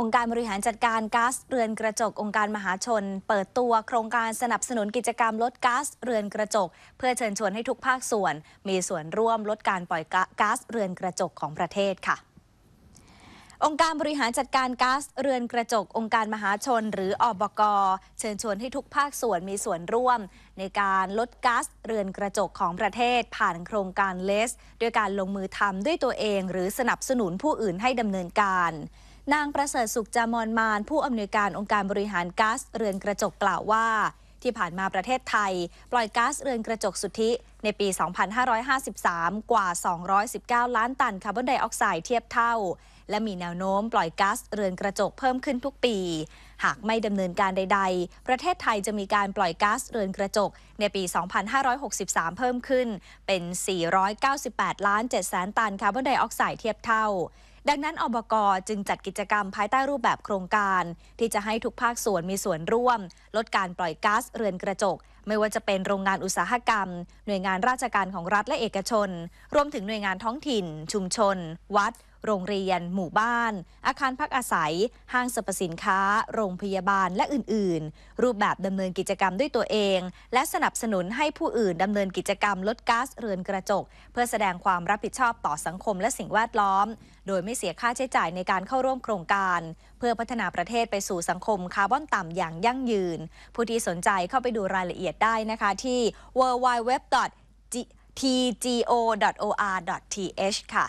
องค์การบริหารจัดการก๊าซเรือนกระจกองค์การมหาชน เปิดตัวโครงการสนับสนุนกิจกรรมลดก๊าซเรือนกระจก เพื่อเชิญชวนให้ทุกภาคส่วน มีส่วนร่วมลดการปล่อยก๊าซเรือนกระจกของประเทศค่ะ องค์การบริหารจัดการก๊าซเรือนกระจกองค์การมหาชน หรืออบก เชิญชวนให้ทุกภาคส่วนมีส่วนร่วม ในการลดก๊าซเรือนกระจกของประเทศผ่านโครงการเลสโดยการลงมือทำด้วยตัวเอง หรือสนับสนุนผู้อื่นให้ดำเนินการนางประเสริฐสุขจามอนมานผู้อำนวยการองค์การบริหารก๊าซเรือนกระจกกล่าวว่า ที่ผ่านมาประเทศไทย ปล่อยก๊าซเรือนกระจกสุทธิในปี 2553 กว่า 219 ล้านตันคาร์บอนไดออกไซด์เทียบเท่า และมีแนวโน้มปล่อยก๊าซเรือนกระจกเพิ่มขึ้นทุกปี หากไม่ดำเนินการใดๆ ประเทศไทยจะมีการปล่อยก๊าซเรือนกระจก ในปี 2563 เพิ่มขึ้น เป็น 498 ล้าน7แสนตันคาร์บอนไดออกไซด์เทียบเท่า ดังนั้นอบก จึงจัดกิจกรรมภายใต้รูปแบบโครงการ ที่จะให้ทุกภาคส่วนมีส่วนร่วม ลดการปล่อยก๊าซเรือนกระจกไม่ว่าจะเป็นโรงงานอุตสาหกรรม หน่วยงานราชการของรัฐและเอกชน รวมถึงหน่วยงานท้องถิ่น ชุมชน วัดโรงเรียนหมู่บ้าน อาคารพักอาศัย ห้างสรรพสินค้า โรงพยาบาลและอื่น ๆ รูปแบบดำเนินกิจกรรมด้วยตัวเอง และสนับสนุนให้ผู้อื่นดำเนินกิจกรรมลดก๊าซเรือนกระจก เพื่อแสดงความรับผิดชอบต่อสังคม และสิ่งแวดล้อม โดยไม่เสียค่าใช้จ่ายในการเข้าร่วมโครงการ เพื่อพัฒนาประเทศไปสู่สังคมคาร์บอนต่ำอย่างยั่งยืน ผู้ที่สนใจเข้าไปดูรายละเอียดได้นะคะที่ www tgo.or.th ค่ะ